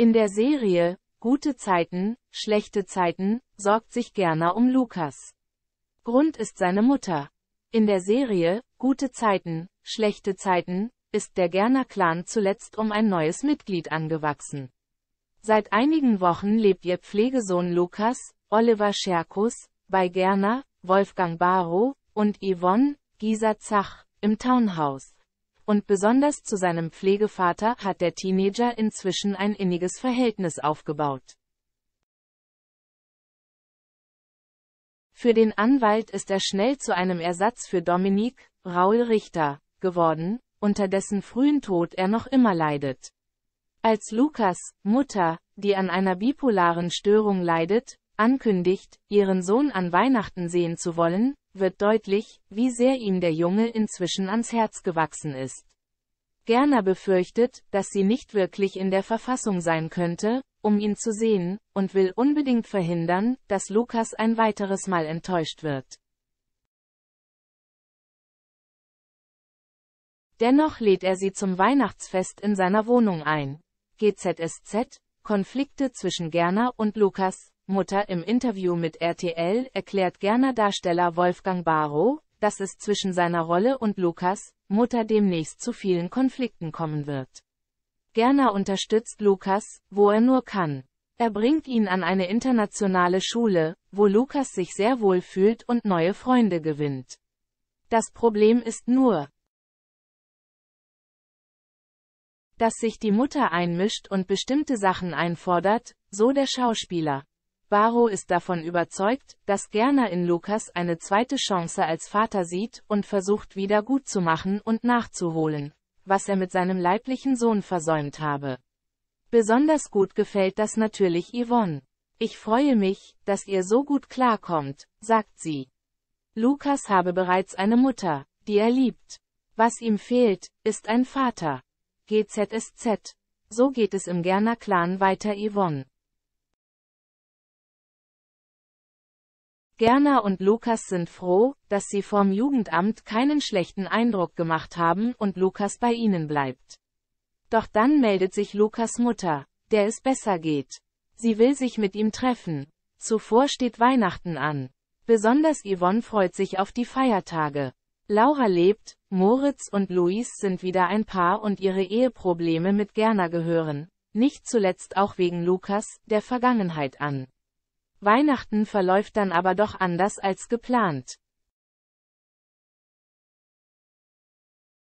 In der Serie Gute Zeiten, schlechte Zeiten sorgt sich Gerner um Lukas. Grund ist seine Mutter. In der Serie Gute Zeiten, schlechte Zeiten ist der Gerner Clan zuletzt um ein neues Mitglied angewachsen. Seit einigen Wochen lebt ihr Pflegesohn Lukas, Oliver Scherkus, bei Gerner, Wolfgang Barrow und Yvonne, Gisa Zach, im Townhouse und besonders zu seinem Pflegevater hat der Teenager inzwischen ein inniges Verhältnis aufgebaut. Für den Anwalt ist er schnell zu einem Ersatz für Dominique, Raul Richter, geworden, unter dessen frühen Tod er noch immer leidet. Als Lukas, Mutter, die an einer bipolaren Störung leidet, ankündigt, ihren Sohn an Weihnachten sehen zu wollen, wird deutlich, wie sehr ihm der Junge inzwischen ans Herz gewachsen ist. Gerner befürchtet, dass sie nicht wirklich in der Verfassung sein könnte, um ihn zu sehen, und will unbedingt verhindern, dass Lukas ein weiteres Mal enttäuscht wird. Dennoch lädt er sie zum Weihnachtsfest in seiner Wohnung ein. GZSZ, Konflikte zwischen Gerner und Lukas, Mutter im Interview mit RTL erklärt Gerner Darsteller Wolfgang Barrow, dass es zwischen seiner Rolle und Lukas, Mutter demnächst zu vielen Konflikten kommen wird. Gerner unterstützt Lukas, wo er nur kann. Er bringt ihn an eine internationale Schule, wo Lukas sich sehr wohl fühlt und neue Freunde gewinnt. Das Problem ist nur, dass sich die Mutter einmischt und bestimmte Sachen einfordert, so der Schauspieler. Varro ist davon überzeugt, dass Gerner in Lukas eine zweite Chance als Vater sieht und versucht wieder gut zu machen und nachzuholen, was er mit seinem leiblichen Sohn versäumt habe. Besonders gut gefällt das natürlich Yvonne. Ich freue mich, dass ihr so gut klarkommt, sagt sie. Lukas habe bereits eine Mutter, die er liebt. Was ihm fehlt, ist ein Vater. GZSZ. So geht es im Gerner Clan weiter Yvonne. Gerner und Lukas sind froh, dass sie vorm Jugendamt keinen schlechten Eindruck gemacht haben und Lukas bei ihnen bleibt. Doch dann meldet sich Lukas Mutter, der es besser geht. Sie will sich mit ihm treffen. Zuvor steht Weihnachten an. Besonders Yvonne freut sich auf die Feiertage. Laura lebt, Moritz und Luis sind wieder ein Paar und ihre Eheprobleme mit Gerner gehören, nicht zuletzt auch wegen Lukas, der Vergangenheit an. Weihnachten verläuft dann aber doch anders als geplant.